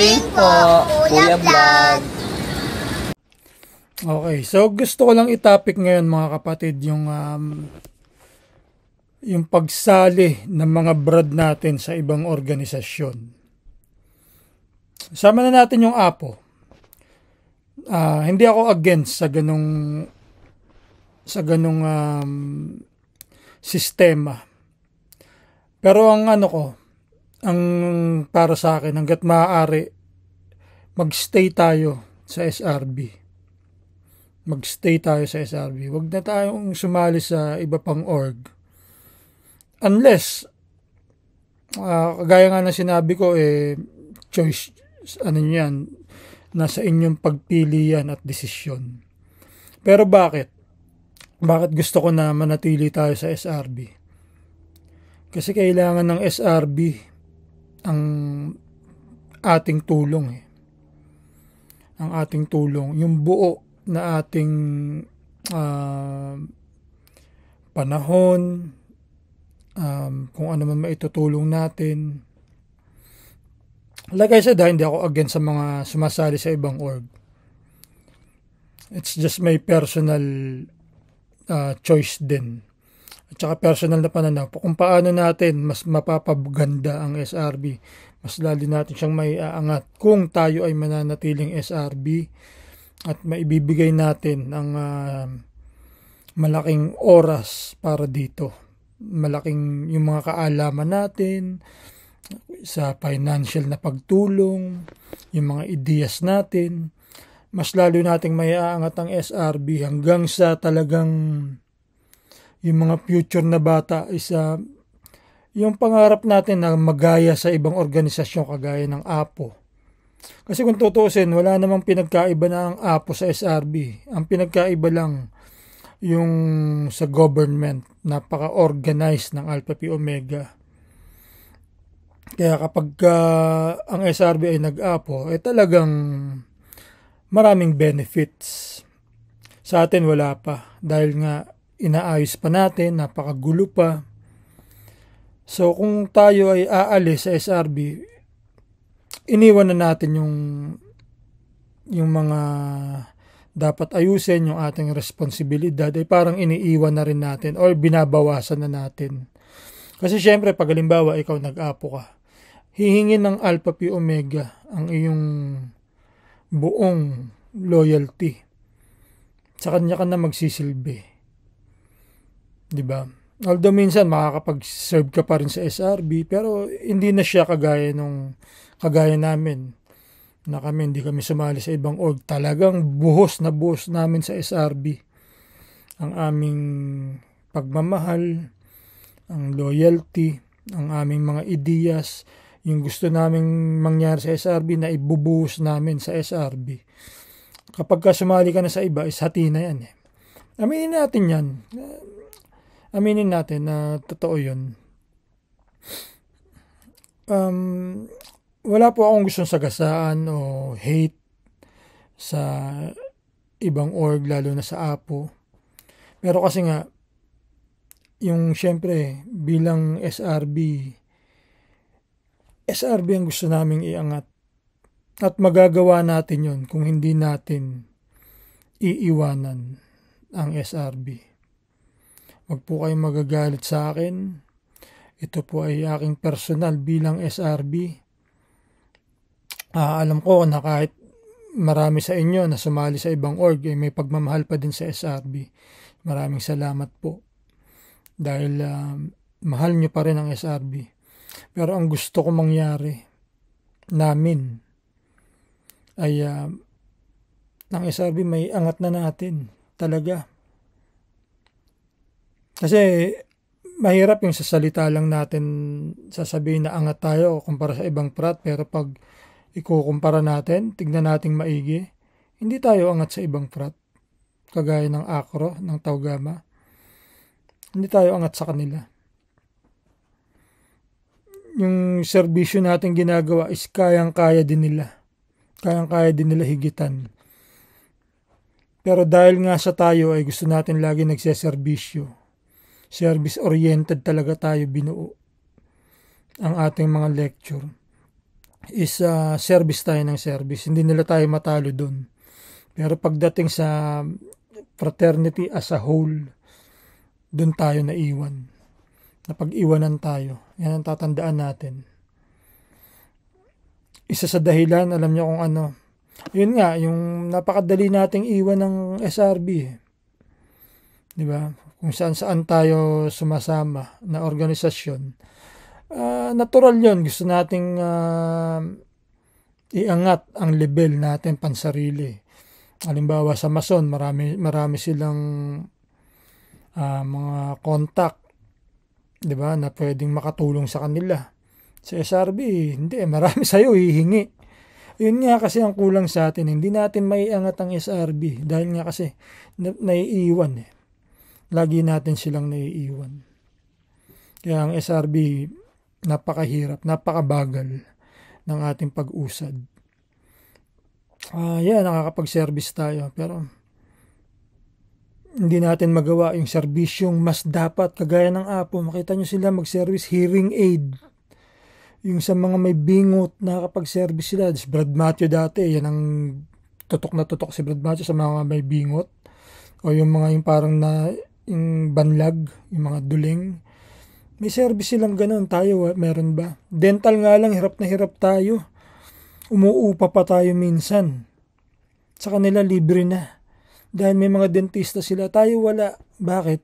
birthday po, Kuya Vlog! Okay, so gusto ko lang itapik ngayon mga kapatid yung um, yung pagsali ng mga brad natin sa ibang organisasyon. Sama na natin yung apo. Uh, hindi ako against sa ganong sa ganong um, sistema. Pero ang ano ko, ang para sa akin hanggat maaari magstay tayo sa SRB. Magstay tayo sa SRB. Huwag na tayong sumali sa iba pang org. Unless uh, ah, gaya nga na sinabi ko eh choice ano niyan nasa inyong pagpili yan at desisyon. Pero bakit? Bakit gusto ko na manatili tayo sa SRB? Kasi kailangan ng SRB ang ating tulong eh. Ang ating tulong, yung buo na ating uh, panahon, um, kung ano man maitutulong natin. Like I said, ah, hindi ako against sa mga sumasali sa ibang org. It's just my personal uh, choice din at saka personal na pananaw po kung paano natin mas mapapaganda ang SRB. Mas lalo natin siyang may aangat kung tayo ay mananatiling SRB at maibibigay natin ang uh, malaking oras para dito. Malaking yung mga kaalaman natin sa financial na pagtulong, yung mga ideas natin. Mas lalo nating may aangat ang SRB hanggang sa talagang yung mga future na bata is uh, yung pangarap natin na magaya sa ibang organisasyon kagaya ng APO. Kasi kung tutuusin, wala namang pinagkaiba na ang APO sa SRB. Ang pinagkaiba lang yung sa government, napaka-organized ng Alpha Pi Omega. Kaya kapag uh, ang SRB ay nag-APO, eh talagang maraming benefits. Sa atin wala pa dahil nga inaayos pa natin, napakagulo pa. So kung tayo ay aalis sa SRB, iniwan na natin yung yung mga dapat ayusin, yung ating responsibilidad ay parang iniiwan na rin natin or binabawasan na natin. Kasi syempre pag halimbawa ikaw nag-apo ka, hihingin ng alpha pi omega ang iyong buong loyalty. Sa kanya ka na magsisilbi. 'di ba? Although minsan makakapag-serve ka pa rin sa SRB pero hindi na siya kagaya nung kagaya namin na kami hindi kami sumali sa ibang org. Talagang buhos na buhos namin sa SRB ang aming pagmamahal, ang loyalty, ang aming mga ideas, yung gusto naming mangyari sa SRB na ibubuhos namin sa SRB. Kapag ka sumali ka na sa iba, is hati na yan eh. Aminin natin yan aminin natin na totoo yun. Um, wala po akong gustong sagasaan o hate sa ibang org, lalo na sa APO. Pero kasi nga, yung syempre, bilang SRB, SRB ang gusto naming iangat. At magagawa natin yun kung hindi natin iiwanan ang SRB. Huwag po kayong magagalit sa akin. Ito po ay aking personal bilang SRB. Uh, ah, alam ko na kahit marami sa inyo na sumali sa ibang org ay eh, may pagmamahal pa din sa SRB. Maraming salamat po. Dahil uh, mahal nyo pa rin ang SRB. Pero ang gusto ko mangyari namin ay uh, ng SRB may angat na natin talaga kasi mahirap yung sa salita lang natin sasabihin na angat tayo kumpara sa ibang prat pero pag ikukumpara natin, tignan nating maigi, hindi tayo angat sa ibang prat kagaya ng akro, ng taugama. Hindi tayo angat sa kanila. Yung serbisyo natin ginagawa is kayang-kaya din nila. Kayang-kaya din nila higitan. Pero dahil nga sa tayo ay gusto natin lagi nagseserbisyo service-oriented talaga tayo binuo. Ang ating mga lecture is uh, service tayo ng service. Hindi nila tayo matalo doon. Pero pagdating sa fraternity as a whole, doon tayo naiwan. Napag-iwanan tayo. Yan ang tatandaan natin. Isa sa dahilan, alam niyo kung ano. Yun nga, yung napakadali nating iwan ng SRB. Eh. 'Di ba? kung saan saan tayo sumasama na organisasyon, uh, natural yon Gusto nating uh, iangat ang level natin pansarili. Halimbawa sa Mason, marami, marami silang uh, mga contact di ba, na pwedeng makatulong sa kanila. Sa SRB, hindi, marami sa'yo hihingi. Yun nga kasi ang kulang sa atin, hindi natin maiangat ang SRB dahil nga kasi na, naiiwan eh lagi natin silang naiiwan. Kaya ang SRB, napakahirap, napakabagal ng ating pag-usad. Uh, ah, yeah, nakakapag-service tayo, pero hindi natin magawa yung servisyong mas dapat, kagaya ng apo, makita nyo sila mag-service hearing aid. Yung sa mga may bingot, nakakapag-service sila. Si Brad Matthew dati, yan ang tutok na tutok si Brad Matthew sa mga may bingot. O yung mga yung parang na yung banlag, yung mga duling. May service silang ganun. Tayo, meron ba? Dental nga lang, hirap na hirap tayo. Umuupa pa tayo minsan. Sa kanila, libre na. Dahil may mga dentista sila. Tayo wala. Bakit?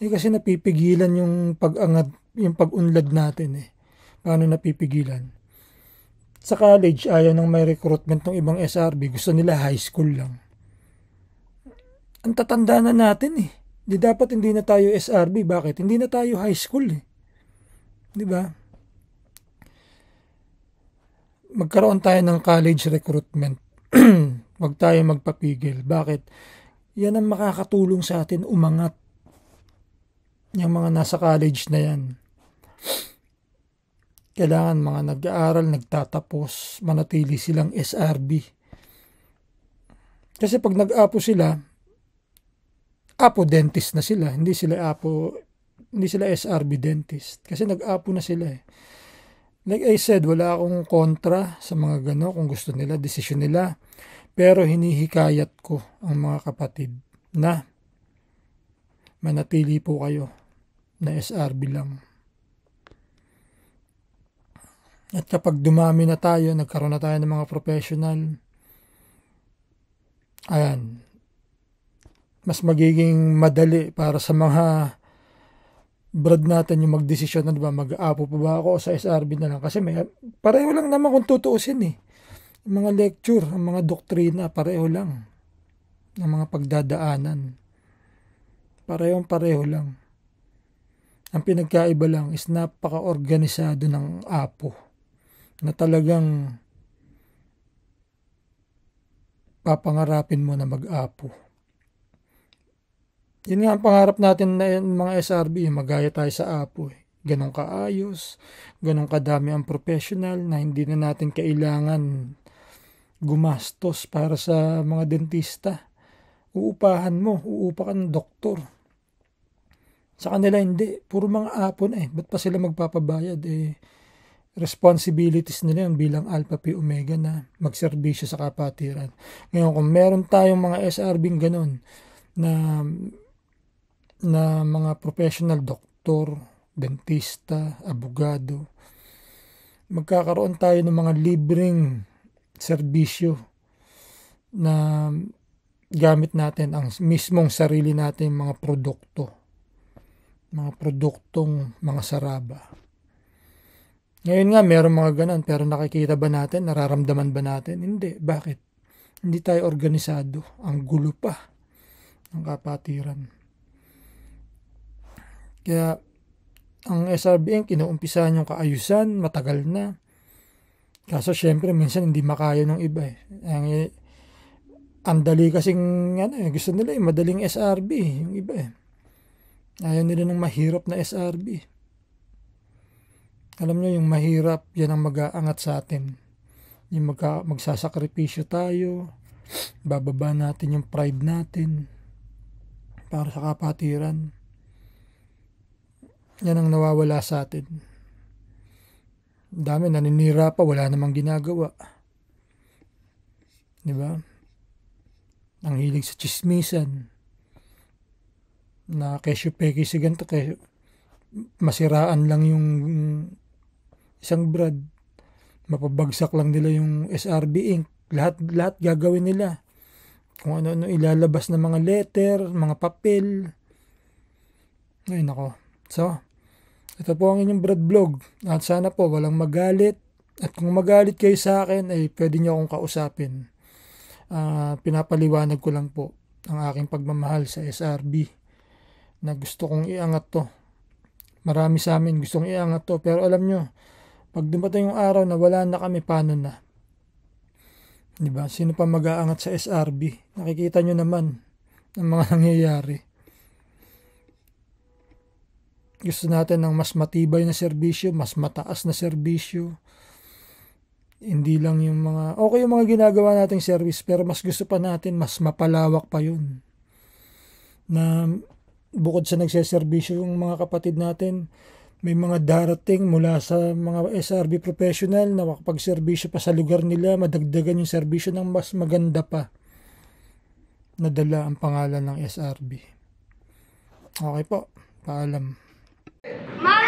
Eh kasi napipigilan yung pag-angad, yung pag-unlad natin eh. Paano napipigilan? Sa college, ayaw nang may recruitment ng ibang SRB. Gusto nila high school lang ang tatanda na natin eh. Di dapat hindi na tayo SRB. Bakit? Hindi na tayo high school eh. Di ba? Magkaroon tayo ng college recruitment. Huwag tayo magpapigil. Bakit? Yan ang makakatulong sa atin umangat. Yung mga nasa college na yan. Kailangan mga nag-aaral, nagtatapos, manatili silang SRB. Kasi pag nag-apo sila, apo dentist na sila, hindi sila apo hindi sila SRB dentist kasi nag-apo na sila eh. Like I said, wala akong kontra sa mga gano kung gusto nila, desisyon nila. Pero hinihikayat ko ang mga kapatid na manatili po kayo na SRB lang. At kapag dumami na tayo, nagkaroon na tayo ng mga professional, ayan, mas magiging madali para sa mga brad natin yung magdesisyon na diba, mag-apo pa ba ako sa SRB na lang. Kasi may, pareho lang naman kung tutuusin eh. Yung mga lecture, ang mga doktrina, pareho lang. ng mga pagdadaanan. Parehong pareho lang. Ang pinagkaiba lang is napaka-organisado ng apo na talagang papangarapin mo na mag-apo. Yun nga ang pangarap natin na mga SRB, eh, magaya tayo sa Apo. Eh. Ganon kaayos, ganon kadami ang professional na hindi na natin kailangan gumastos para sa mga dentista. Uupahan mo, uupa ka ng doktor. Sa kanila hindi, puro mga Apo na eh. Ba't pa sila magpapabayad eh? responsibilities nila yun bilang Alpha Pi Omega na magserbisyo sa kapatiran. Ngayon, kung meron tayong mga SRBing ganun na na mga professional doktor, dentista, abogado. Magkakaroon tayo ng mga libreng serbisyo na gamit natin ang mismong sarili natin mga produkto. Mga produktong mga saraba. Ngayon nga, meron mga ganun, pero nakikita ba natin? Nararamdaman ba natin? Hindi. Bakit? Hindi tayo organisado. Ang gulo pa. Ang kapatiran. Kaya ang SRBN kinuumpisahan yung kaayusan, matagal na. Kaso syempre minsan hindi makaya ng iba eh. Ang, eh, ang dali kasing ano, eh, gusto nila eh, madaling SRB yung iba eh. Ayaw nila ng mahirap na SRB. Alam nyo, yung mahirap, yan ang mag-aangat sa atin. Yung magka, magsasakripisyo tayo, bababa natin yung pride natin para sa kapatiran. Yan ang nawawala sa atin. Dami naninira pa, wala namang ginagawa. Di ba? Ang hilig sa chismisan. Na kesyo peki si ganito, kesyo, masiraan lang yung isang brad. Mapabagsak lang nila yung SRB Inc. Lahat, lahat gagawin nila. Kung ano-ano ilalabas na mga letter, mga papel. Ay nako, So, ito po ang inyong Brad Vlog. At sana po walang magalit. At kung magalit kayo sa akin, ay eh, pwede niyo akong kausapin. Uh, pinapaliwanag ko lang po ang aking pagmamahal sa SRB na gusto kong iangat to. Marami sa amin gustong iangat to. Pero alam nyo, pag dumating yung araw na wala na kami, paano na? Diba? Sino pa mag-aangat sa SRB? Nakikita nyo naman ang mga nangyayari. Gusto natin ng mas matibay na serbisyo, mas mataas na serbisyo. Hindi lang yung mga, okay yung mga ginagawa nating service, pero mas gusto pa natin, mas mapalawak pa yun. Na bukod sa nagseservisyo yung mga kapatid natin, may mga darating mula sa mga SRB professional na makapagserbisyo pa sa lugar nila, madagdagan yung serbisyo ng mas maganda pa. na dala ang pangalan ng SRB. Okay po, paalam. 妈。